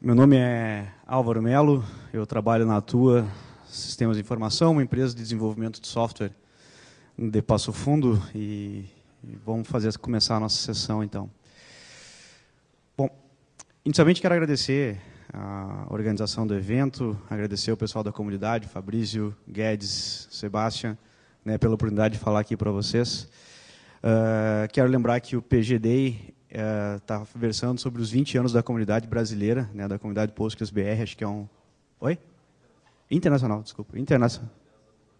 Meu nome é Álvaro Melo, eu trabalho na Atua Sistemas de Informação, uma empresa de desenvolvimento de software de Passo Fundo e, vamos fazer começar a nossa sessão então. Bom, inicialmente quero agradecer a organização do evento, agradecer o pessoal da comunidade, Fabrício, Guedes, Sebastian, né, pela oportunidade de falar aqui para vocês. Uh, quero lembrar que o PGDI está é, tá versando sobre os 20 anos da comunidade brasileira, né, da comunidade Postgres BR, acho que é um... Oi? Internacional, desculpa. Internacional.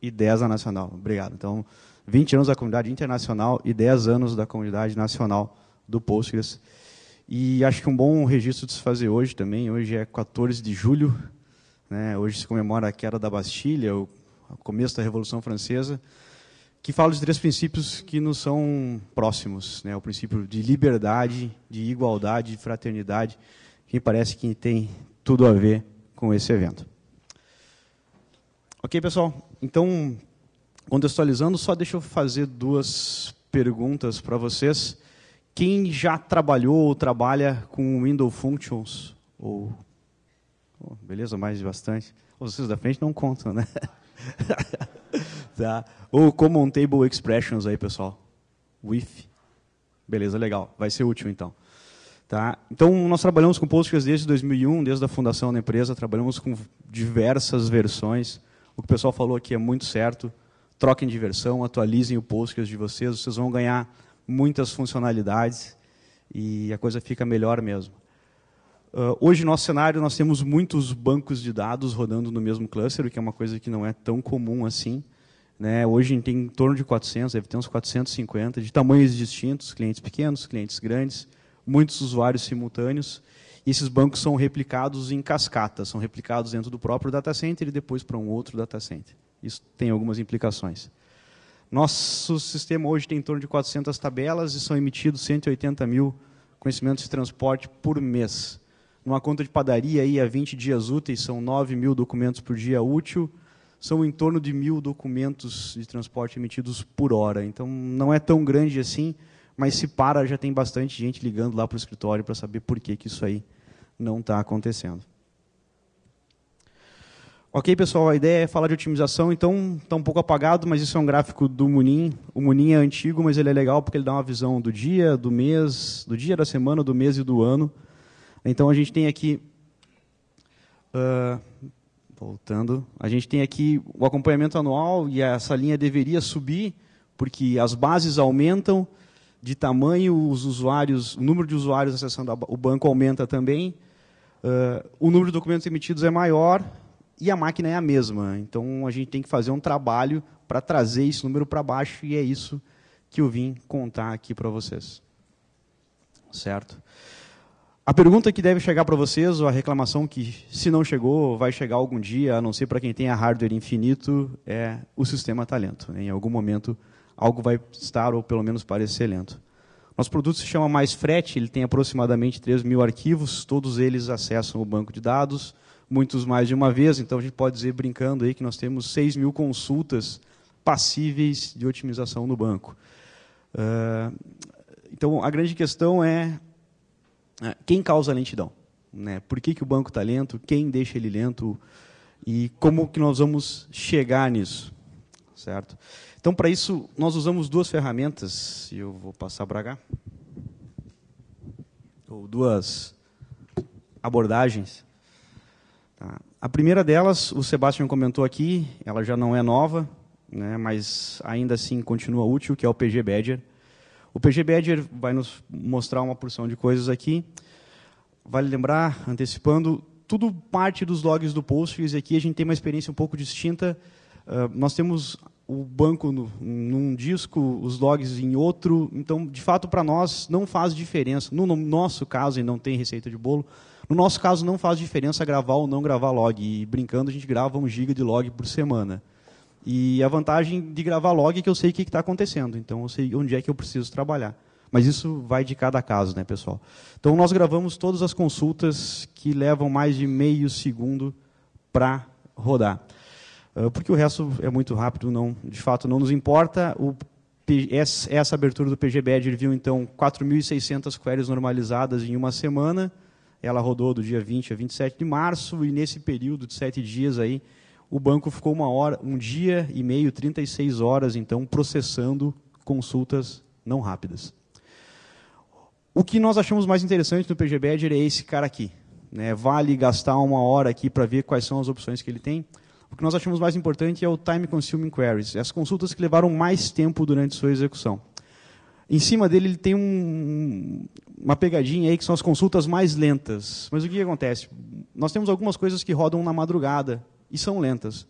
E 10 a nacional, obrigado. Então, 20 anos da comunidade internacional e 10 anos da comunidade nacional do Postgres. E acho que um bom registro de se fazer hoje também, hoje é 14 de julho, né, hoje se comemora a queda da Bastilha, o começo da Revolução Francesa, que fala de três princípios que nos são próximos, né? O princípio de liberdade, de igualdade, de fraternidade, que parece que tem tudo a ver com esse evento. Ok, pessoal? Então, contextualizando, só deixa eu fazer duas perguntas para vocês. Quem já trabalhou ou trabalha com Windows Functions? Ou... Oh, beleza, mais de bastante. Vocês da frente não contam, né? Tá? Ou common table expressions aí, pessoal. With. Beleza, legal. Vai ser útil, então. Tá? Então, nós trabalhamos com Postgres desde 2001, desde a fundação da empresa. Trabalhamos com diversas versões. O que o pessoal falou aqui é muito certo. Troquem de versão, atualizem o Postgres de vocês. Vocês vão ganhar muitas funcionalidades e a coisa fica melhor mesmo. Uh, hoje, no nosso cenário, nós temos muitos bancos de dados rodando no mesmo cluster, o que é uma coisa que não é tão comum assim. Né? Hoje tem em torno de 400, deve ter uns 450, de tamanhos distintos, clientes pequenos, clientes grandes, muitos usuários simultâneos. E esses bancos são replicados em cascata, são replicados dentro do próprio data center e depois para um outro data center. Isso tem algumas implicações. Nosso sistema hoje tem em torno de 400 tabelas e são emitidos 180 mil conhecimentos de transporte por mês. Numa conta de padaria, aí, a 20 dias úteis, são 9 mil documentos por dia útil, são em torno de mil documentos de transporte emitidos por hora. Então, não é tão grande assim, mas se para, já tem bastante gente ligando lá para o escritório para saber por que, que isso aí não está acontecendo. Ok, pessoal, a ideia é falar de otimização, então está um pouco apagado, mas isso é um gráfico do Munin. O Munin é antigo, mas ele é legal porque ele dá uma visão do dia, do mês, do dia, da semana, do mês e do ano. Então a gente tem aqui uh, Voltando, a gente tem aqui o acompanhamento anual e essa linha deveria subir, porque as bases aumentam de tamanho, os usuários, o número de usuários acessando o banco aumenta também, uh, o número de documentos emitidos é maior e a máquina é a mesma. Então a gente tem que fazer um trabalho para trazer esse número para baixo e é isso que eu vim contar aqui para vocês. Certo? A pergunta que deve chegar para vocês, ou a reclamação que, se não chegou, vai chegar algum dia, a não ser para quem tem a hardware infinito, é o sistema está lento. Em algum momento, algo vai estar, ou pelo menos parecer lento. Nosso produto se chama Mais Frete, ele tem aproximadamente 3 mil arquivos, todos eles acessam o banco de dados, muitos mais de uma vez, então a gente pode dizer, brincando aí, que nós temos 6 mil consultas passíveis de otimização no banco. Uh, então, a grande questão é é, quem causa a lentidão? Né? Por que, que o banco está lento? Quem deixa ele lento? E como que nós vamos chegar nisso? Certo? Então, para isso, nós usamos duas ferramentas, e eu vou passar para cá. Ou duas abordagens. Tá. A primeira delas, o Sebastian comentou aqui, ela já não é nova, né, mas ainda assim continua útil, que é o PG Badger. O PG Badger vai nos mostrar uma porção de coisas aqui. Vale lembrar, antecipando, tudo parte dos logs do Postgres. Aqui a gente tem uma experiência um pouco distinta. Uh, nós temos o banco no, num disco, os logs em outro. Então, de fato, para nós não faz diferença. No, no, nosso caso, e não tem receita de bolo, no nosso caso não faz diferença gravar ou não gravar log. E brincando, a gente grava um giga de log por semana. E a vantagem de gravar log é que eu sei o que está acontecendo, então eu sei onde é que eu preciso trabalhar. Mas isso vai de cada caso, né, pessoal? Então nós gravamos todas as consultas que levam mais de meio segundo para rodar. Ah, porque o resto é muito rápido, não, de fato não nos importa. O, essa abertura do PGBed viu então 4.600 queries normalizadas em uma semana. Ela rodou do dia 20 a 27 de março e nesse período de sete dias aí o banco ficou uma hora, um dia e meio, 36 horas, então, processando consultas não rápidas. O que nós achamos mais interessante no PG Badger é, é esse cara aqui. Né? Vale gastar uma hora aqui para ver quais são as opções que ele tem. O que nós achamos mais importante é o Time Consuming Queries, as consultas que levaram mais tempo durante sua execução. Em cima dele, ele tem um, uma pegadinha aí que são as consultas mais lentas. Mas o que acontece? Nós temos algumas coisas que rodam na madrugada, e são lentas.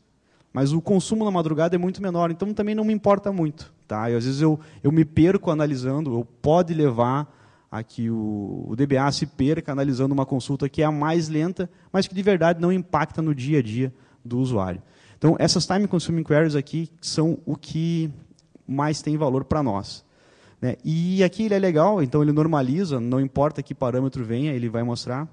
Mas o consumo na madrugada é muito menor, então também não me importa muito. Tá? E às vezes eu, eu me perco analisando, eu pode levar a que o, o DBA se perca analisando uma consulta que é a mais lenta, mas que de verdade não impacta no dia a dia do usuário. Então, essas time consuming queries aqui são o que mais tem valor para nós. Né? E aqui ele é legal, então ele normaliza, não importa que parâmetro venha, ele vai mostrar.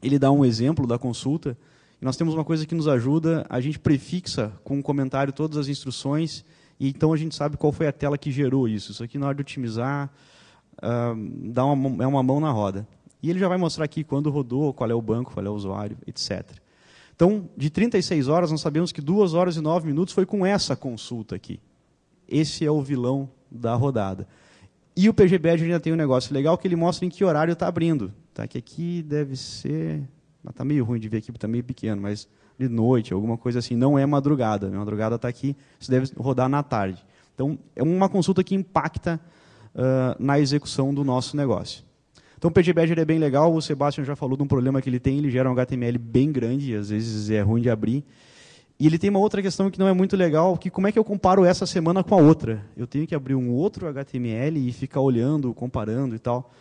Ele dá um exemplo da consulta, e nós temos uma coisa que nos ajuda, a gente prefixa com um comentário todas as instruções, e então a gente sabe qual foi a tela que gerou isso. Isso aqui, na hora de otimizar, uh, dá uma, é uma mão na roda. E ele já vai mostrar aqui quando rodou, qual é o banco, qual é o usuário, etc. Então, de 36 horas, nós sabemos que 2 horas e 9 minutos foi com essa consulta aqui. Esse é o vilão da rodada. E o PGBad ainda tem um negócio legal que ele mostra em que horário está abrindo. Tá? Que aqui deve ser Está meio ruim de ver aqui, está meio pequeno, mas de noite, alguma coisa assim. Não é madrugada. madrugada está aqui, você deve rodar na tarde. Então, é uma consulta que impacta uh, na execução do nosso negócio. Então, o PGBadge é bem legal. O Sebastian já falou de um problema que ele tem. Ele gera um HTML bem grande, às vezes é ruim de abrir. E ele tem uma outra questão que não é muito legal, que como é que eu comparo essa semana com a outra? Eu tenho que abrir um outro HTML e ficar olhando, comparando e tal.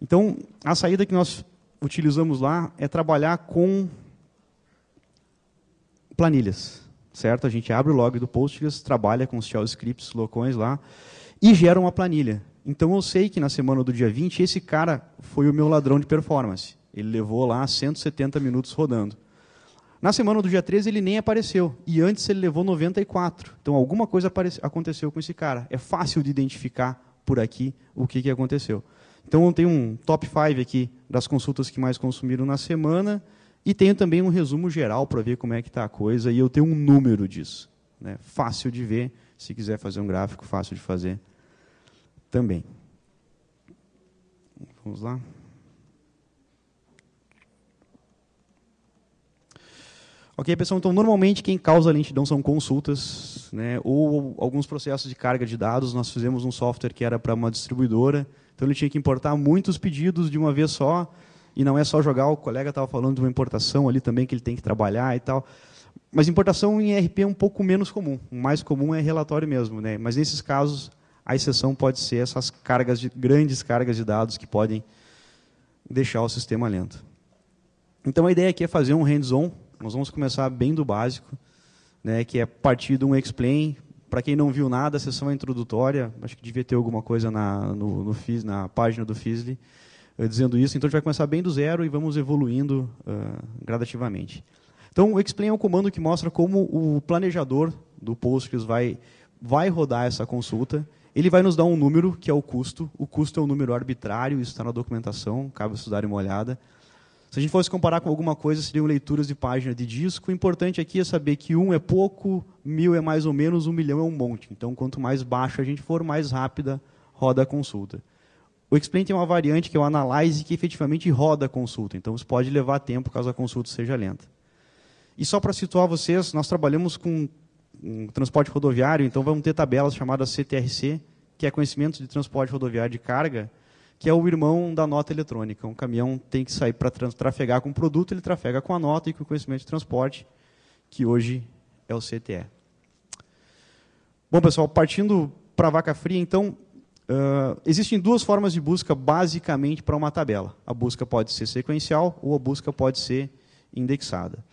Então, a saída que nós utilizamos lá é trabalhar com planilhas, certo? A gente abre o log do Postgres, trabalha com os shell scripts, locões lá, e gera uma planilha. Então eu sei que na semana do dia 20, esse cara foi o meu ladrão de performance. Ele levou lá 170 minutos rodando. Na semana do dia 13 ele nem apareceu, e antes ele levou 94. Então alguma coisa aconteceu com esse cara. É fácil de identificar por aqui o que, que aconteceu. Então, tem um top 5 aqui das consultas que mais consumiram na semana e tenho também um resumo geral para ver como é que está a coisa e eu tenho um número disso. Né? Fácil de ver, se quiser fazer um gráfico, fácil de fazer também. Vamos lá. Ok, pessoal, então normalmente quem causa lentidão são consultas, né, ou alguns processos de carga de dados. Nós fizemos um software que era para uma distribuidora, então ele tinha que importar muitos pedidos de uma vez só, e não é só jogar, o colega estava falando de uma importação ali também que ele tem que trabalhar e tal. Mas importação em RP é um pouco menos comum, o mais comum é relatório mesmo, né? Mas nesses casos, a exceção pode ser essas cargas de grandes cargas de dados que podem deixar o sistema lento. Então a ideia aqui é fazer um hands-on, nós vamos começar bem do básico, né, que é partir de um explain, para quem não viu nada, a sessão é introdutória. Acho que devia ter alguma coisa na, no, no FIS, na página do FISLI eh, dizendo isso. Então, a gente vai começar bem do zero e vamos evoluindo uh, gradativamente. Então, o explain é um comando que mostra como o planejador do Postgres vai, vai rodar essa consulta. Ele vai nos dar um número, que é o custo. O custo é um número arbitrário, isso está na documentação, cabe vocês darem uma olhada. Se a gente fosse comparar com alguma coisa, seriam leituras de página de disco. O importante aqui é saber que um é pouco, mil é mais ou menos, um milhão é um monte. Então, quanto mais baixo a gente for, mais rápida roda a consulta. O Explain tem uma variante que é o Analyze, que efetivamente roda a consulta. Então, isso pode levar tempo caso a consulta seja lenta. E só para situar vocês, nós trabalhamos com um transporte rodoviário, então vamos ter tabelas chamadas CTRC, que é Conhecimento de Transporte Rodoviário de Carga, que é o irmão da nota eletrônica. Um caminhão tem que sair para trafegar com o produto, ele trafega com a nota e com o conhecimento de transporte, que hoje é o CTE. Bom, pessoal, partindo para a vaca fria, então, uh, existem duas formas de busca, basicamente, para uma tabela. A busca pode ser sequencial ou a busca pode ser indexada.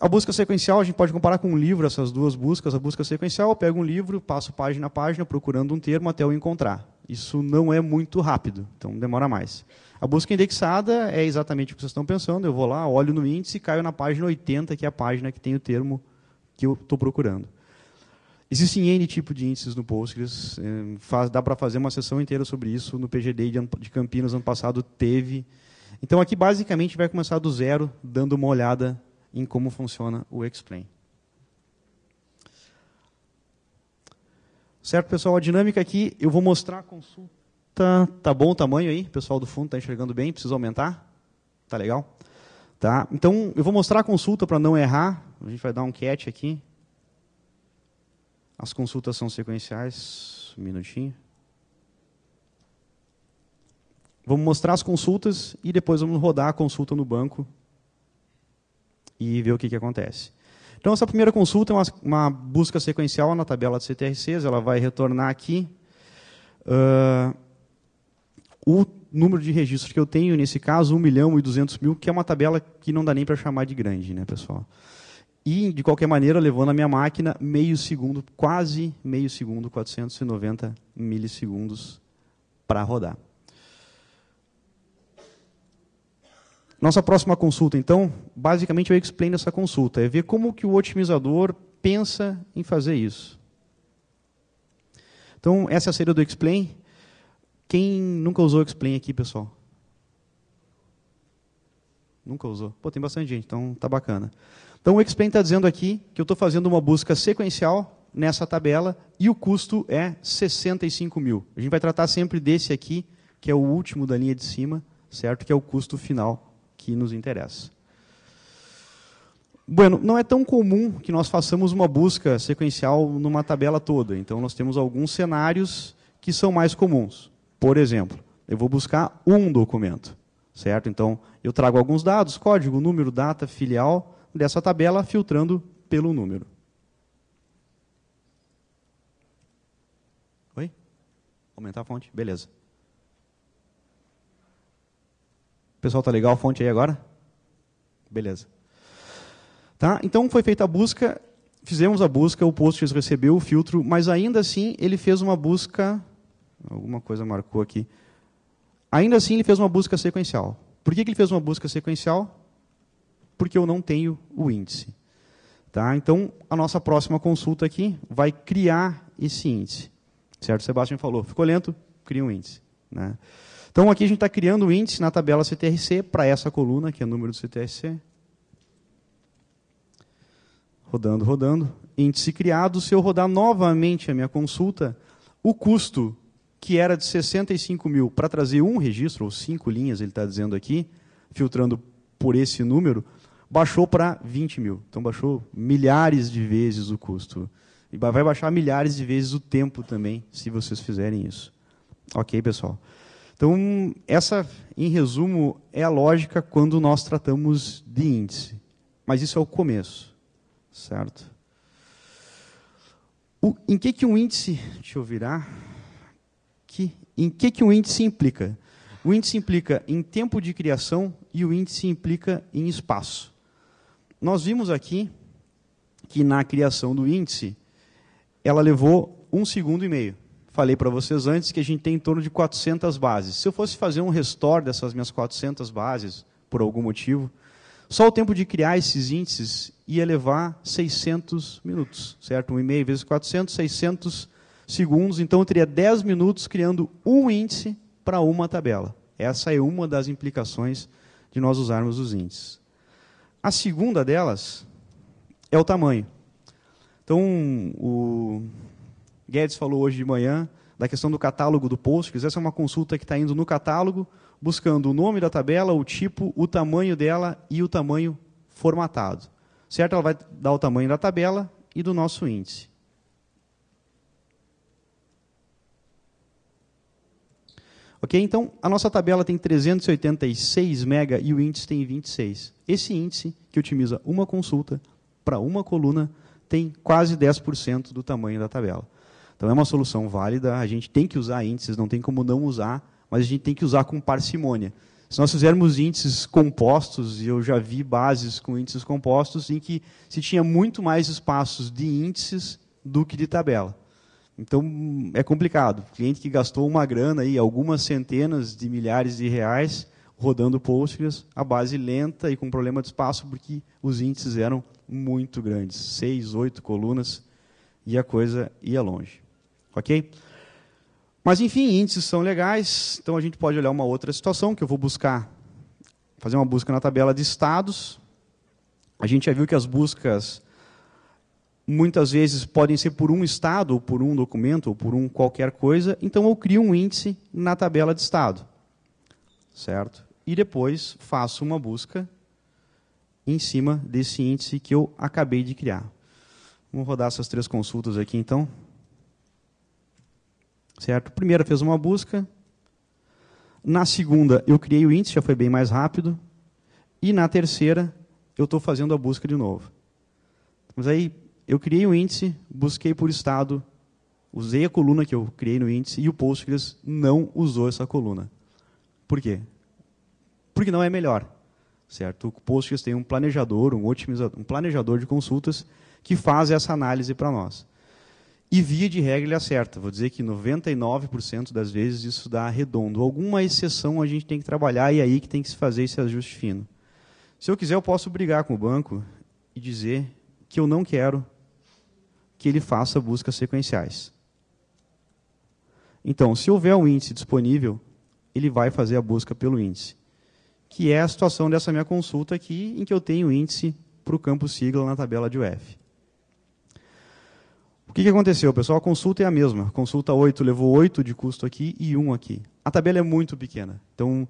A busca sequencial, a gente pode comparar com um livro, essas duas buscas. A busca sequencial, eu pego um livro, passo página a página, procurando um termo até eu encontrar. Isso não é muito rápido, então demora mais. A busca indexada é exatamente o que vocês estão pensando. Eu vou lá, olho no índice e caio na página 80, que é a página que tem o termo que eu estou procurando. Existem N tipo de índices no Postgres, eh, faz, dá para fazer uma sessão inteira sobre isso. No PGD de Campinas, ano passado, teve. Então, aqui, basicamente, vai começar do zero, dando uma olhada em como funciona o Explain. Certo, pessoal? A dinâmica aqui, eu vou mostrar a consulta. Tá bom o tamanho aí? O pessoal do fundo está enxergando bem? Precisa aumentar? Tá legal? Tá? Então, eu vou mostrar a consulta para não errar. A gente vai dar um cat aqui. As consultas são sequenciais. Um minutinho. Vamos mostrar as consultas e depois vamos rodar a consulta no banco e ver o que, que acontece. Então, essa primeira consulta é uma, uma busca sequencial na tabela de CTRCs, ela vai retornar aqui uh, o número de registros que eu tenho, nesse caso, 1 milhão e 200 mil, que é uma tabela que não dá nem para chamar de grande, né, pessoal? E, de qualquer maneira, levando a minha máquina meio segundo, quase meio segundo, 490 milissegundos para rodar. Nossa próxima consulta, então, basicamente eu explain essa consulta, é ver como que o otimizador pensa em fazer isso. Então, essa é a série do explain. Quem nunca usou o explain aqui, pessoal? Nunca usou. Pô, tem bastante gente, então tá bacana. Então, o explain está dizendo aqui que eu estou fazendo uma busca sequencial nessa tabela e o custo é 65 mil. A gente vai tratar sempre desse aqui, que é o último da linha de cima, certo? Que é o custo final que nos interessa. Bueno, não é tão comum que nós façamos uma busca sequencial numa tabela toda. Então, nós temos alguns cenários que são mais comuns. Por exemplo, eu vou buscar um documento, certo? Então, eu trago alguns dados, código, número, data, filial, dessa tabela, filtrando pelo número. Oi? Aumentar a fonte? Beleza. pessoal tá legal a fonte aí agora? Beleza. Tá? Então foi feita a busca, fizemos a busca, o Postgres recebeu o filtro, mas ainda assim ele fez uma busca, alguma coisa marcou aqui. Ainda assim ele fez uma busca sequencial. Por que, que ele fez uma busca sequencial? Porque eu não tenho o índice. Tá? Então a nossa próxima consulta aqui vai criar esse índice. Certo? O Sebastião falou, ficou lento, cria um índice. Né? Então aqui a gente está criando o um índice na tabela CTRC para essa coluna, que é o número do CTRC. Rodando, rodando. Índice criado. Se eu rodar novamente a minha consulta, o custo que era de 65 mil para trazer um registro, ou cinco linhas, ele está dizendo aqui, filtrando por esse número, baixou para 20 mil. Então baixou milhares de vezes o custo. E vai baixar milhares de vezes o tempo também, se vocês fizerem isso. Ok, pessoal? Então, essa, em resumo, é a lógica quando nós tratamos de índice. Mas isso é o começo, certo? O, em que, que um índice, deixa eu virar, que, em que, que um índice implica? O índice implica em tempo de criação e o índice implica em espaço. Nós vimos aqui que na criação do índice, ela levou um segundo e meio. Falei para vocês antes que a gente tem em torno de 400 bases. Se eu fosse fazer um restore dessas minhas 400 bases, por algum motivo, só o tempo de criar esses índices ia levar 600 minutos, certo? 1,5 vezes 400, 600 segundos. Então, eu teria 10 minutos criando um índice para uma tabela. Essa é uma das implicações de nós usarmos os índices. A segunda delas é o tamanho. Então, o, Guedes falou hoje de manhã da questão do catálogo do Postgres. Essa é uma consulta que está indo no catálogo, buscando o nome da tabela, o tipo, o tamanho dela e o tamanho formatado. Certo? Ela vai dar o tamanho da tabela e do nosso índice. Ok? Então, a nossa tabela tem 386 mega e o índice tem 26. Esse índice, que otimiza uma consulta para uma coluna, tem quase 10% do tamanho da tabela. Então é uma solução válida, a gente tem que usar índices, não tem como não usar, mas a gente tem que usar com parcimônia. Se nós fizermos índices compostos, e eu já vi bases com índices compostos, em que se tinha muito mais espaços de índices do que de tabela. Então é complicado. O cliente que gastou uma grana aí, algumas centenas de milhares de reais rodando Postgres, a base lenta e com problema de espaço, porque os índices eram muito grandes, seis, oito colunas, e a coisa ia longe. Ok? Mas, enfim, índices são legais, então a gente pode olhar uma outra situação que eu vou buscar, fazer uma busca na tabela de estados. A gente já viu que as buscas muitas vezes podem ser por um estado, ou por um documento, ou por um qualquer coisa. Então eu crio um índice na tabela de estado. Certo? E depois faço uma busca em cima desse índice que eu acabei de criar. Vamos rodar essas três consultas aqui então. Certo? Primeira fez uma busca. Na segunda, eu criei o índice, já foi bem mais rápido. E na terceira, eu estou fazendo a busca de novo. Mas aí, eu criei o índice, busquei por estado, usei a coluna que eu criei no índice e o Postgres não usou essa coluna. Por quê? Porque não é melhor. Certo? O Postgres tem um planejador, um otimizador, um planejador de consultas que faz essa análise para nós. E via de regra ele acerta. Vou dizer que 99% das vezes isso dá redondo. Alguma exceção a gente tem que trabalhar e é aí que tem que se fazer esse ajuste fino. Se eu quiser, eu posso brigar com o banco e dizer que eu não quero que ele faça buscas sequenciais. Então, se houver um índice disponível, ele vai fazer a busca pelo índice, que é a situação dessa minha consulta aqui, em que eu tenho índice para o campo sigla na tabela de UF. O que, que aconteceu, pessoal? A consulta é a mesma. consulta 8 levou 8 de custo aqui e 1 aqui. A tabela é muito pequena. Então,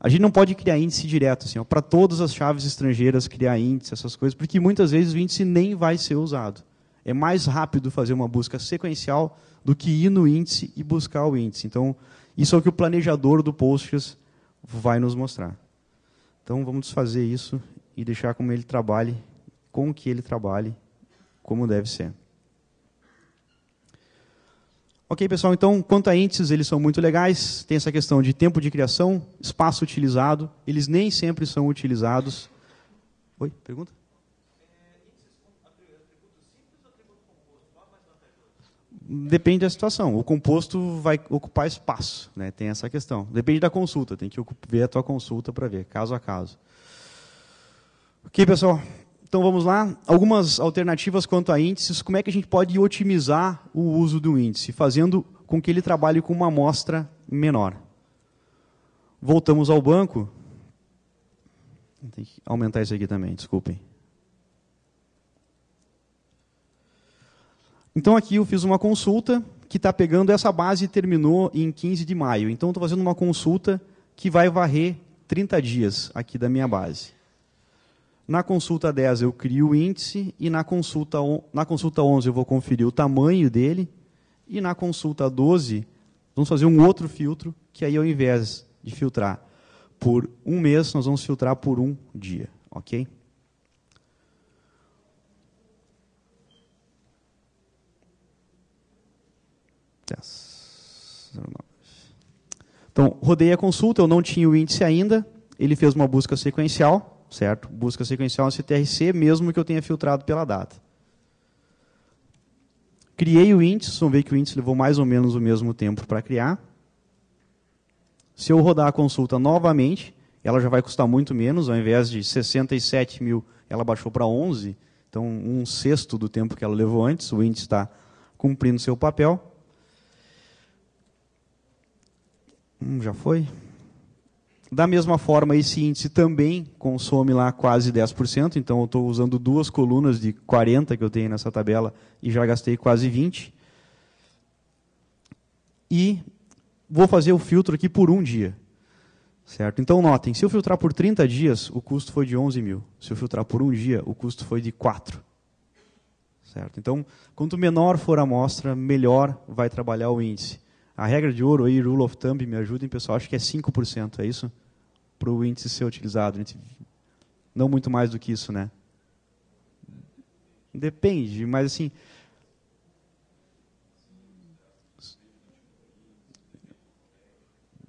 a gente não pode criar índice direto, assim, para todas as chaves estrangeiras, criar índice, essas coisas, porque muitas vezes o índice nem vai ser usado. É mais rápido fazer uma busca sequencial do que ir no índice e buscar o índice. Então, isso é o que o planejador do Postgres vai nos mostrar. Então, vamos desfazer isso e deixar como ele trabalhe, com que ele trabalhe, como deve ser. Ok, pessoal, então, quanto a índices, eles são muito legais. Tem essa questão de tempo de criação, espaço utilizado. Eles nem sempre são utilizados. Oi, pergunta? Depende da situação. O composto vai ocupar espaço, né? tem essa questão. Depende da consulta, tem que ver a tua consulta para ver, caso a caso. Ok, pessoal? Então vamos lá, algumas alternativas quanto a índices, como é que a gente pode otimizar o uso do índice, fazendo com que ele trabalhe com uma amostra menor. Voltamos ao banco. Tem que aumentar isso aqui também, desculpem. Então aqui eu fiz uma consulta que está pegando essa base e terminou em 15 de maio. Então estou fazendo uma consulta que vai varrer 30 dias aqui da minha base. Na consulta 10 eu crio o índice e na consulta, na consulta 11 eu vou conferir o tamanho dele e na consulta 12 vamos fazer um outro filtro que aí ao invés de filtrar por um mês, nós vamos filtrar por um dia, ok? Então, rodei a consulta, eu não tinha o índice ainda, ele fez uma busca sequencial, certo? Busca sequencial CTRC mesmo que eu tenha filtrado pela data. Criei o índice, vamos ver que o índice levou mais ou menos o mesmo tempo para criar. Se eu rodar a consulta novamente, ela já vai custar muito menos, ao invés de 67 mil, ela baixou para 11, então um sexto do tempo que ela levou antes, o índice está cumprindo seu papel. Hum, já foi? Da mesma forma, esse índice também consome lá quase 10%, então eu estou usando duas colunas de 40 que eu tenho nessa tabela e já gastei quase 20. E vou fazer o filtro aqui por um dia. Certo? Então notem, se eu filtrar por 30 dias, o custo foi de 11 mil. Se eu filtrar por um dia, o custo foi de 4. Certo? Então, quanto menor for a amostra, melhor vai trabalhar o índice. A regra de ouro aí, rule of thumb, me ajudem, pessoal, acho que é 5%, é isso? Para o índice ser utilizado. Não muito mais do que isso, né? Depende, mas assim.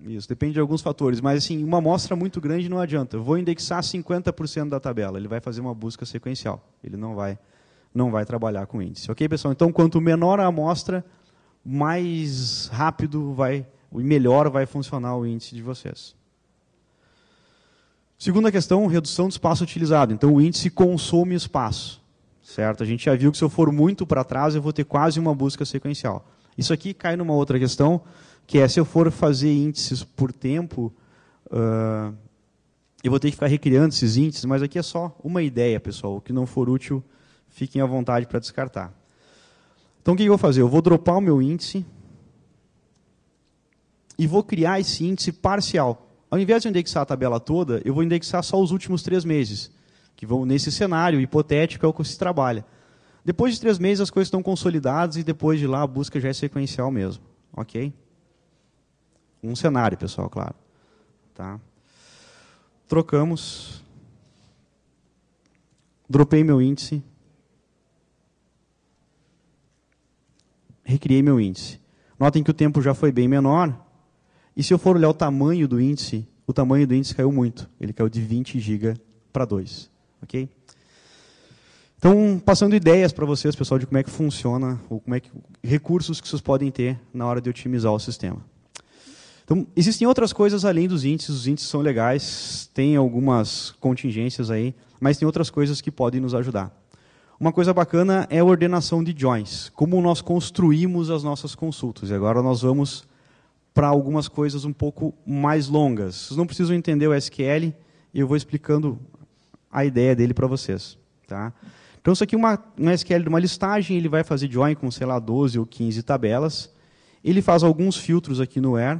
Isso, depende de alguns fatores, mas assim, uma amostra muito grande não adianta. vou indexar 50% da tabela, ele vai fazer uma busca sequencial, ele não vai não vai trabalhar com índice. OK, pessoal? Então, quanto menor a amostra, mais rápido vai, e melhor vai funcionar o índice de vocês. Segunda questão, redução do espaço utilizado. Então, o índice consome espaço. Certo? A gente já viu que se eu for muito para trás, eu vou ter quase uma busca sequencial. Isso aqui cai numa outra questão, que é se eu for fazer índices por tempo, uh, eu vou ter que ficar recriando esses índices, mas aqui é só uma ideia, pessoal. O que não for útil, fiquem à vontade para descartar. Então o que eu vou fazer? Eu vou dropar o meu índice e vou criar esse índice parcial. Ao invés de indexar a tabela toda, eu vou indexar só os últimos três meses, que vão nesse cenário hipotético é o que se trabalha. Depois de três meses as coisas estão consolidadas e depois de lá a busca já é sequencial mesmo, ok? Um cenário, pessoal, claro. Tá? Trocamos. Dropei meu índice recriei meu índice. Notem que o tempo já foi bem menor. E se eu for olhar o tamanho do índice, o tamanho do índice caiu muito. Ele caiu de 20 GB para 2. Ok? Então, passando ideias para vocês, pessoal, de como é que funciona, ou como é que recursos que vocês podem ter na hora de otimizar o sistema. Então, existem outras coisas além dos índices. Os índices são legais, tem algumas contingências aí, mas tem outras coisas que podem nos ajudar. Uma coisa bacana é a ordenação de joins, como nós construímos as nossas consultas. E agora nós vamos para algumas coisas um pouco mais longas. Vocês não precisam entender o SQL, eu vou explicando a ideia dele para vocês. Tá? Então, isso aqui é uma, um SQL de uma listagem, ele vai fazer join com, sei lá, 12 ou 15 tabelas. Ele faz alguns filtros aqui no where.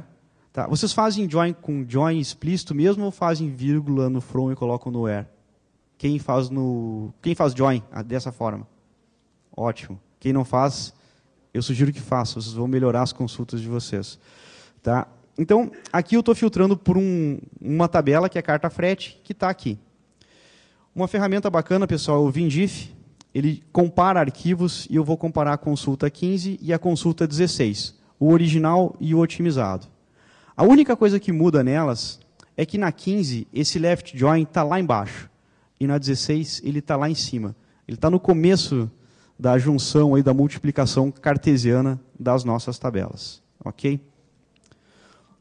Tá? Vocês fazem join com join explícito mesmo ou fazem vírgula no from e colocam no where? Quem faz no, quem faz join ah, dessa forma? Ótimo. Quem não faz, eu sugiro que faça. Vocês vão melhorar as consultas de vocês, tá? Então, aqui eu estou filtrando por um, uma tabela que é a carta frete, que está aqui. Uma ferramenta bacana, pessoal, é o Vindif. Ele compara arquivos e eu vou comparar a consulta 15 e a consulta 16, o original e o otimizado. A única coisa que muda nelas é que na 15 esse left join está lá embaixo e na 16 ele está lá em cima. Ele está no começo da junção e da multiplicação cartesiana das nossas tabelas, ok?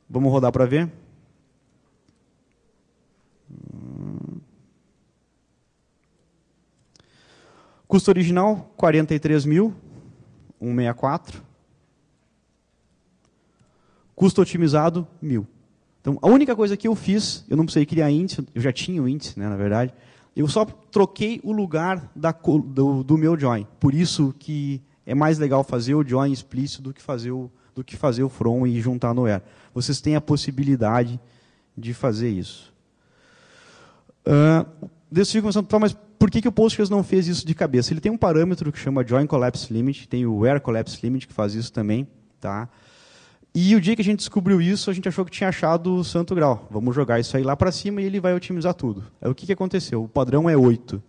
Vamos rodar para ver. Custo original 43.164. Custo otimizado 1.000. Então, a única coisa que eu fiz, eu não precisei criar índice, eu já tinha o índice, né, na verdade, eu só troquei o lugar da, do, do, meu join. Por isso que é mais legal fazer o join explícito do que fazer o, do que fazer o from e juntar no where. Vocês têm a possibilidade de fazer isso. Uh, Deus fica mas por que, que o Postgres não fez isso de cabeça? Ele tem um parâmetro que chama Join Collapse Limit, tem o Where Collapse Limit que faz isso também. Tá? E o dia que a gente descobriu isso, a gente achou que tinha achado o santo grau. Vamos jogar isso aí lá para cima e ele vai otimizar tudo. É o que, que aconteceu? O padrão é 8.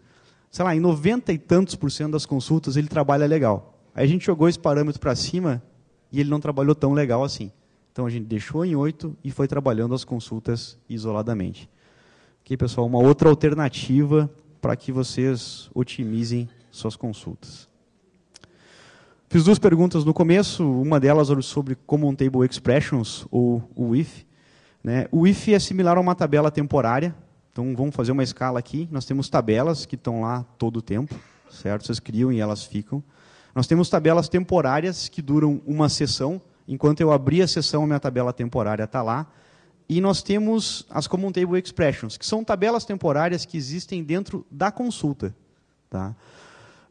Sei lá, em 90 e tantos por cento das consultas ele trabalha legal. Aí a gente jogou esse parâmetro para cima e ele não trabalhou tão legal assim. Então a gente deixou em 8 e foi trabalhando as consultas isoladamente. Ok, pessoal, uma outra alternativa para que vocês otimizem suas consultas. Fiz duas perguntas no começo, uma delas sobre Common Table Expressions, ou o IF. Né? O IF é similar a uma tabela temporária, então vamos fazer uma escala aqui. Nós temos tabelas que estão lá todo o tempo, certo? Vocês criam e elas ficam. Nós temos tabelas temporárias que duram uma sessão. Enquanto eu abrir a sessão, minha tabela temporária está lá. E nós temos as Common Table Expressions, que são tabelas temporárias que existem dentro da consulta. Tá?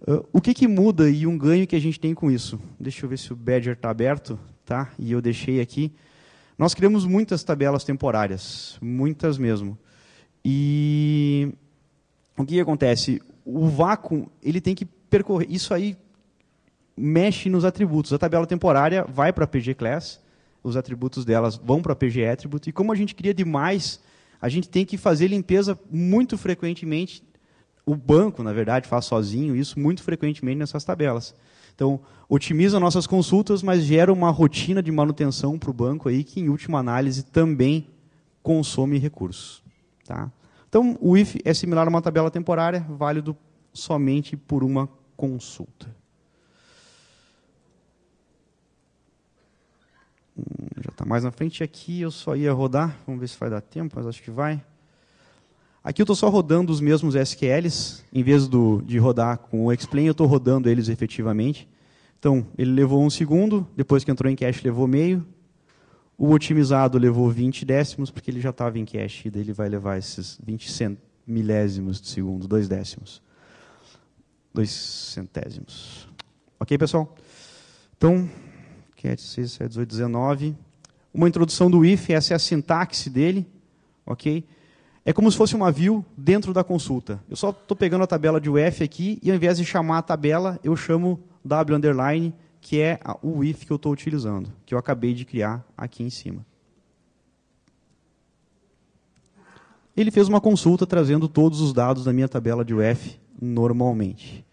Uh, o que, que muda e um ganho que a gente tem com isso? Deixa eu ver se o Badger está aberto, tá? E eu deixei aqui. Nós criamos muitas tabelas temporárias, muitas mesmo. E o que, que acontece? O vácuo, ele tem que percorrer. Isso aí mexe nos atributos. A tabela temporária vai para a PG Class, os atributos delas vão para a PG Attribute, e como a gente cria demais, a gente tem que fazer limpeza muito frequentemente o banco, na verdade, faz sozinho isso muito frequentemente nessas tabelas. Então, otimiza nossas consultas, mas gera uma rotina de manutenção para o banco aí que, em última análise, também consome recursos. Tá? Então, o IF é similar a uma tabela temporária, válido somente por uma consulta. Hum, já está mais na frente aqui, eu só ia rodar, vamos ver se vai dar tempo, mas acho que vai. Aqui eu estou só rodando os mesmos SQLs, em vez do, de rodar com o Explain, eu estou rodando eles efetivamente. Então, ele levou um segundo, depois que entrou em cache levou meio, o otimizado levou 20 décimos, porque ele já estava em cache, e daí ele vai levar esses 20 cent... milésimos de segundo, dois décimos. Dois centésimos. Ok, pessoal? Então, cat 6, 7, 18, 19. Uma introdução do if, essa é a sintaxe dele, ok? É como se fosse uma view dentro da consulta. Eu só estou pegando a tabela de UF aqui e ao invés de chamar a tabela, eu chamo W underline, que é o if que eu estou utilizando, que eu acabei de criar aqui em cima. Ele fez uma consulta trazendo todos os dados da minha tabela de UF normalmente.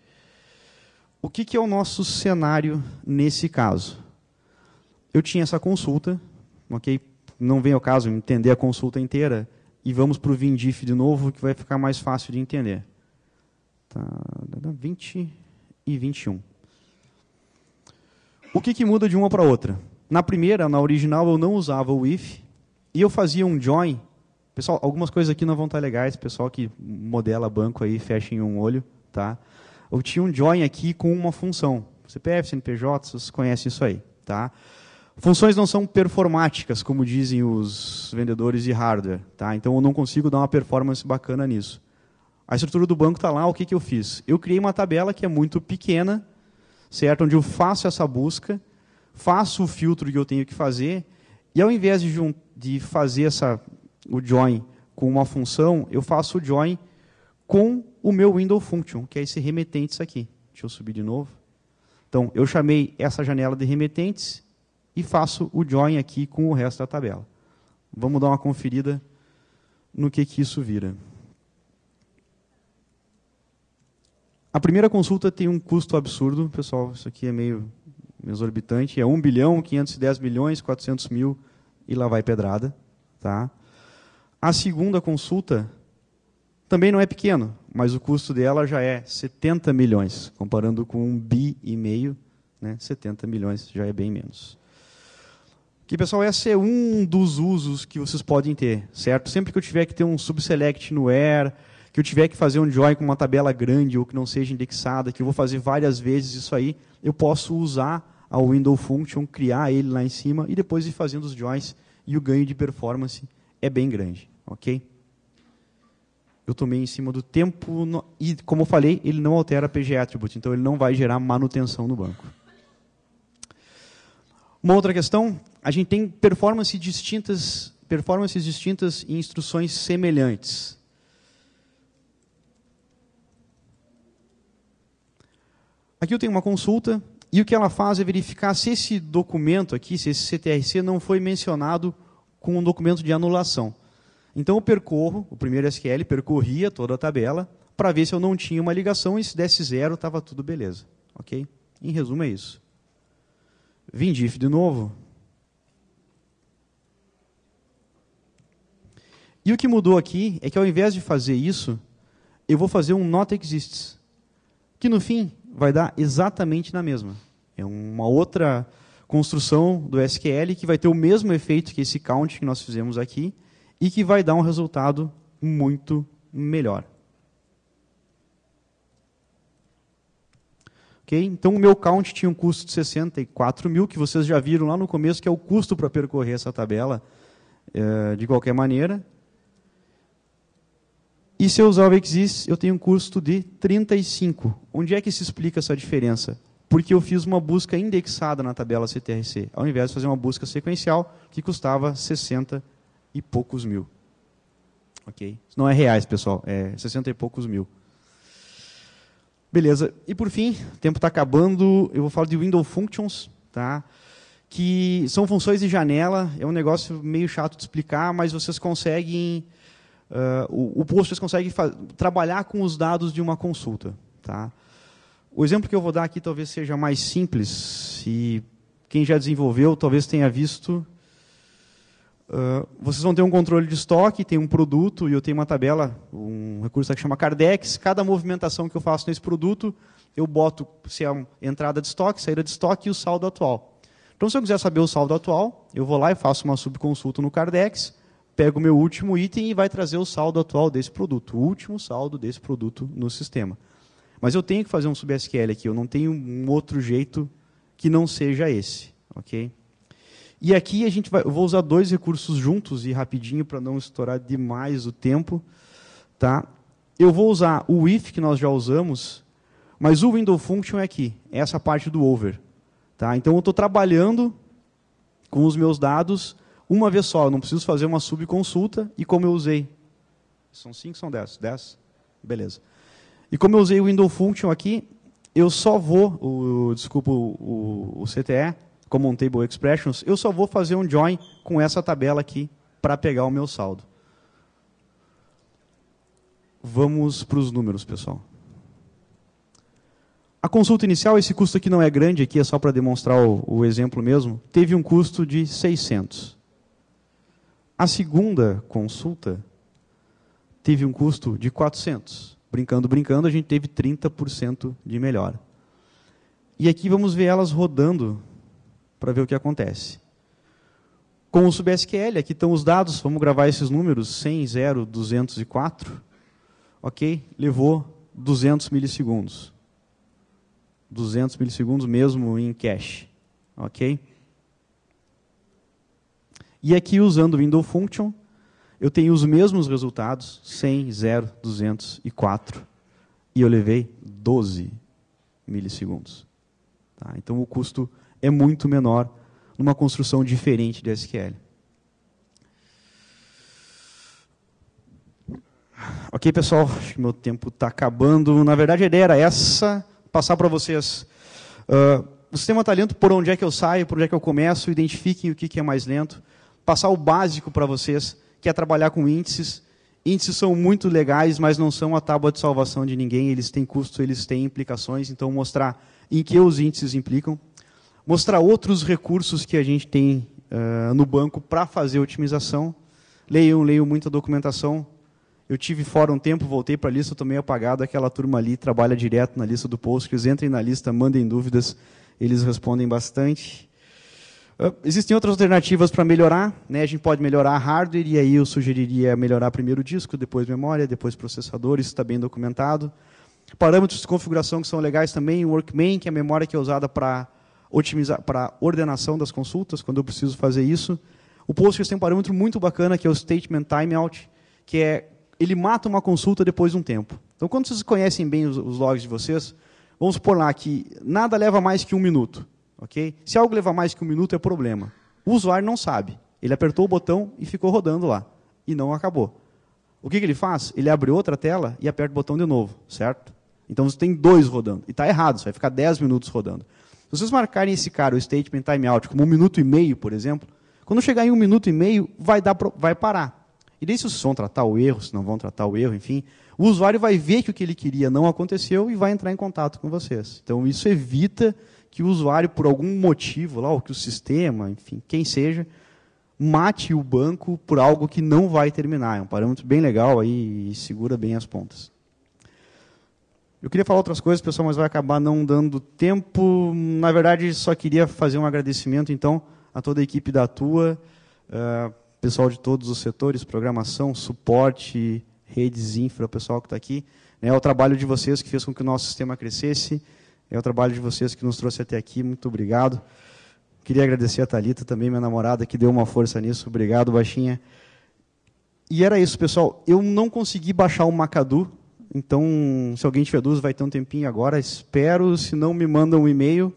O que, que é o nosso cenário nesse caso? Eu tinha essa consulta, ok? Não vem ao caso entender a consulta inteira, e vamos para o Vindif de novo, que vai ficar mais fácil de entender. Tá, 20 e 21. O que, que muda de uma para outra? Na primeira, na original, eu não usava o if, e eu fazia um join. Pessoal, algumas coisas aqui não vão estar tá legais, pessoal que modela banco aí, fecha em um olho, tá? Eu tinha um join aqui com uma função, CPF, CNPJ, vocês conhecem isso aí, tá? Funções não são performáticas, como dizem os vendedores de hardware. Tá? Então, eu não consigo dar uma performance bacana nisso. A estrutura do banco está lá, o que, que eu fiz? Eu criei uma tabela que é muito pequena, certo? onde eu faço essa busca, faço o filtro que eu tenho que fazer, e ao invés de, de fazer essa, o join com uma função, eu faço o join com o meu window function, que é esse remetentes aqui. Deixa eu subir de novo. Então, eu chamei essa janela de remetentes, e faço o join aqui com o resto da tabela. Vamos dar uma conferida no que, que isso vira. A primeira consulta tem um custo absurdo, pessoal, isso aqui é meio exorbitante, é 1 bilhão, 510 milhões, 400 mil e lá vai pedrada. Tá? A segunda consulta também não é pequena, mas o custo dela já é 70 milhões, comparando com um bi e meio, né, 70 milhões já é bem menos. Que pessoal, esse é um dos usos que vocês podem ter, certo? Sempre que eu tiver que ter um subselect no air, que eu tiver que fazer um join com uma tabela grande ou que não seja indexada, que eu vou fazer várias vezes isso aí, eu posso usar a window function, criar ele lá em cima e depois ir fazendo os joins e o ganho de performance é bem grande, ok? Eu tomei em cima do tempo no... e, como eu falei, ele não altera PG attribute, então ele não vai gerar manutenção no banco. Uma outra questão, a gente tem performances distintas, performances distintas e instruções semelhantes. Aqui eu tenho uma consulta e o que ela faz é verificar se esse documento aqui, se esse CTRC não foi mencionado com um documento de anulação. Então eu percorro, o primeiro SQL percorria toda a tabela para ver se eu não tinha uma ligação e se desse zero estava tudo beleza. Ok? Em resumo é isso. Vindif de novo, E o que mudou aqui é que ao invés de fazer isso, eu vou fazer um not exists, que no fim vai dar exatamente na mesma. É uma outra construção do SQL que vai ter o mesmo efeito que esse count que nós fizemos aqui e que vai dar um resultado muito melhor. Okay? Então, o meu count tinha um custo de 64 mil, que vocês já viram lá no começo, que é o custo para percorrer essa tabela é, de qualquer maneira. E se eu usar o Exis, eu tenho um custo de 35. Onde é que se explica essa diferença? Porque eu fiz uma busca indexada na tabela CTRC, ao invés de fazer uma busca sequencial que custava 60 e poucos mil. Ok? Isso não é reais, pessoal, é 60 e poucos mil. Beleza. E por fim, o tempo está acabando, eu vou falar de Window Functions, tá? que são funções de janela, é um negócio meio chato de explicar, mas vocês conseguem ah, o, o Postgres consegue trabalhar com os dados de uma consulta. Tá? O exemplo que eu vou dar aqui talvez seja mais simples e quem já desenvolveu talvez tenha visto. Uh, vocês vão ter um controle de estoque, tem um produto e eu tenho uma tabela, um recurso que chama Cardex. Cada movimentação que eu faço nesse produto, eu boto se é uma entrada de estoque, saída de estoque e o saldo atual. Então, se eu quiser saber o saldo atual, eu vou lá e faço uma subconsulta no Cardex pega o meu último item e vai trazer o saldo atual desse produto, o último saldo desse produto no sistema. Mas eu tenho que fazer um subSQL aqui, eu não tenho um outro jeito que não seja esse, ok? E aqui a gente vai, eu vou usar dois recursos juntos e rapidinho para não estourar demais o tempo, tá? Eu vou usar o if que nós já usamos, mas o window function é aqui, é essa parte do over, tá? Então eu estou trabalhando com os meus dados uma vez só, eu não preciso fazer uma subconsulta, e como eu usei? São 5, são 10? dez Beleza. E como eu usei o window function aqui, eu só vou, o, desculpa, o, o CTE, Common Table Expressions, eu só vou fazer um join com essa tabela aqui para pegar o meu saldo. Vamos para os números, pessoal. A consulta inicial, esse custo aqui não é grande, aqui é só para demonstrar o, o exemplo mesmo, teve um custo de 600. A segunda consulta teve um custo de 400. Brincando, brincando, a gente teve 30% de melhora. E aqui vamos ver elas rodando para ver o que acontece. Com o SubSQL, aqui estão os dados, vamos gravar esses números, 100, 0, 204. Ok, levou 200 milissegundos. 200 milissegundos mesmo em cache. Ok? E aqui, usando o window function, eu tenho os mesmos resultados, 100, 0, 204, e eu levei 12 milissegundos. Tá? Então, o custo é muito menor numa construção diferente de SQL. Ok, pessoal, acho que meu tempo está acabando. Na verdade, a ideia era essa, passar para vocês. Uh, ah, o sistema está lento, por onde é que eu saio, por onde é que eu começo, identifiquem o que, que é mais lento passar o básico para vocês, que é trabalhar com índices. Índices são muito legais, mas não são a tábua de salvação de ninguém. Eles têm custo, eles têm implicações. Então, mostrar em que os índices implicam. Mostrar outros recursos que a gente tem uh, no banco para fazer otimização. Leiam, leiam muita documentação. Eu tive fora um tempo, voltei para a lista, estou meio apagado. Aquela turma ali trabalha direto na lista do Postgres. Entrem na lista, mandem dúvidas, eles respondem bastante. Ah, existem outras alternativas para melhorar, né? a gente pode melhorar hardware, e aí eu sugeriria melhorar primeiro o disco, depois memória, depois processador, isso está bem documentado. Parâmetros de configuração que são legais também, o Workman, que é a memória que é usada para otimizar, para ordenação das consultas, quando eu preciso fazer isso. O Postgres tem um parâmetro muito bacana, que é o Statement Timeout, que é, ele mata uma consulta depois de um tempo. Então, quando vocês conhecem bem os, os logs de vocês, vamos supor lá que nada leva mais que um minuto. Ok? Se algo levar mais que um minuto, é problema. O usuário não sabe. Ele apertou o botão e ficou rodando lá. E não acabou. O que, que ele faz? Ele abre outra tela e aperta o botão de novo, certo? Então você tem dois rodando. E está errado, você vai ficar 10 minutos rodando. Se vocês marcarem esse cara, o statement timeout, como um minuto e meio, por exemplo, quando chegar em um minuto e meio, vai, dar, vai parar. E daí, se vocês vão tratar o erro, se não vão tratar o erro, enfim, o usuário vai ver que o que ele queria não aconteceu e vai entrar em contato com vocês. Então, isso evita que o usuário, por algum motivo lá, ou que o sistema, enfim, quem seja, mate o banco por algo que não vai terminar. É um parâmetro bem legal aí e segura bem as pontas. Eu queria falar outras coisas, pessoal, mas vai acabar não dando tempo. Na verdade, só queria fazer um agradecimento, então, a toda a equipe da Tua, uh, pessoal de todos os setores, programação, suporte, redes, infra, o pessoal que está aqui. Né? É o trabalho de vocês que fez com que o nosso sistema crescesse, é o trabalho de vocês que nos trouxe até aqui. Muito obrigado. Queria agradecer a Talita também, minha namorada, que deu uma força nisso. Obrigado, baixinha. E era isso, pessoal. Eu não consegui baixar o Macadu, então se alguém tiver dúvida, vai ter um tempinho agora. Espero, se não me mandam um e-mail.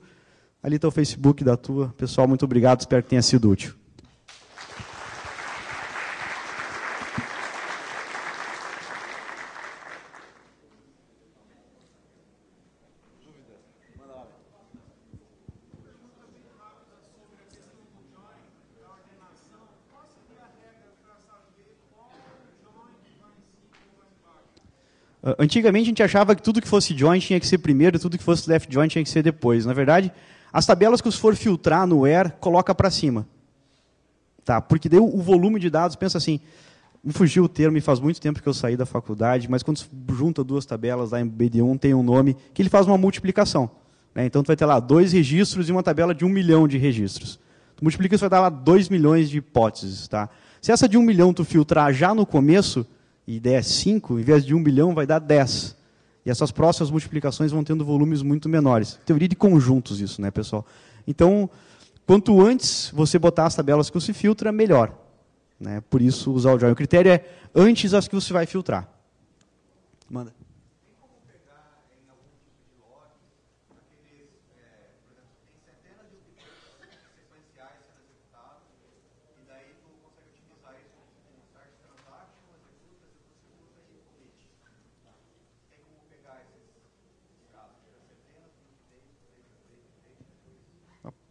Ali está o Facebook da tua. Pessoal, muito obrigado. Espero que tenha sido útil. Ah, antigamente a gente achava que tudo que fosse join tinha que ser primeiro, e tudo que fosse left join tinha que ser depois. Na verdade, as tabelas que os for filtrar no where, coloca para cima. Tá? Porque daí o volume de dados, pensa assim, me fugiu o termo, faz muito tempo que eu saí da faculdade, mas quando junta duas tabelas lá em BD1 tem um nome, que ele faz uma multiplicação. Né? Então tu vai ter lá dois registros e uma tabela de um milhão de registros. Tu multiplica isso vai dar lá dois milhões de hipóteses. Tá? Se essa de um milhão tu filtrar já no começo, e der 5, em vez de 1 bilhão, vai dar 10. E essas próximas multiplicações vão tendo volumes muito menores. Teoria de conjuntos, isso, né, pessoal? Então, quanto antes você botar as tabelas que você filtra, melhor. Né? Por isso, usar o join. O critério é antes as que você vai filtrar. Manda.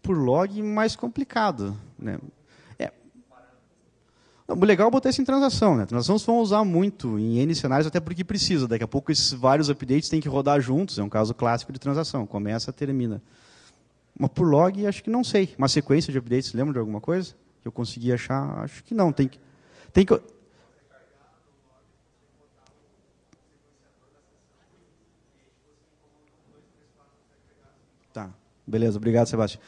por log mais complicado. Né? É. O legal é botar isso em transação. Né? Transações vão usar muito em N cenários, até porque precisa. Daqui a pouco esses vários updates têm que rodar juntos. É um caso clássico de transação. Começa, termina. Mas por log, acho que não sei. Uma sequência de updates, lembra de alguma coisa? Que eu consegui achar? Acho que não. Tem que... Tem que... Tá. Beleza, obrigado, Sebastião.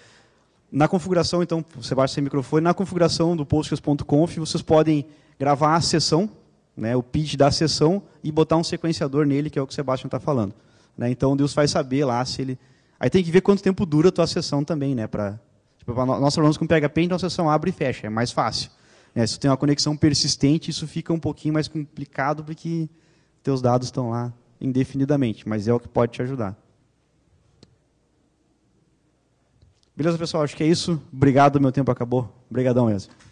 Na configuração, então, você baixa sem microfone, na configuração do postgres.conf, vocês podem gravar a sessão, né, o pitch da sessão, e botar um sequenciador nele, que é o que o Sebastião está falando. Né, então, Deus faz saber lá se ele... Aí tem que ver quanto tempo dura a tua sessão também, né? Pra... Tipo, nós trabalhamos com PHP, então a sessão abre e fecha, é mais fácil. Né, se você tem uma conexão persistente, isso fica um pouquinho mais complicado, porque teus dados estão lá indefinidamente, mas é o que pode te ajudar. Beleza, pessoal? Acho que é isso. Obrigado, meu tempo acabou. Obrigadão mesmo.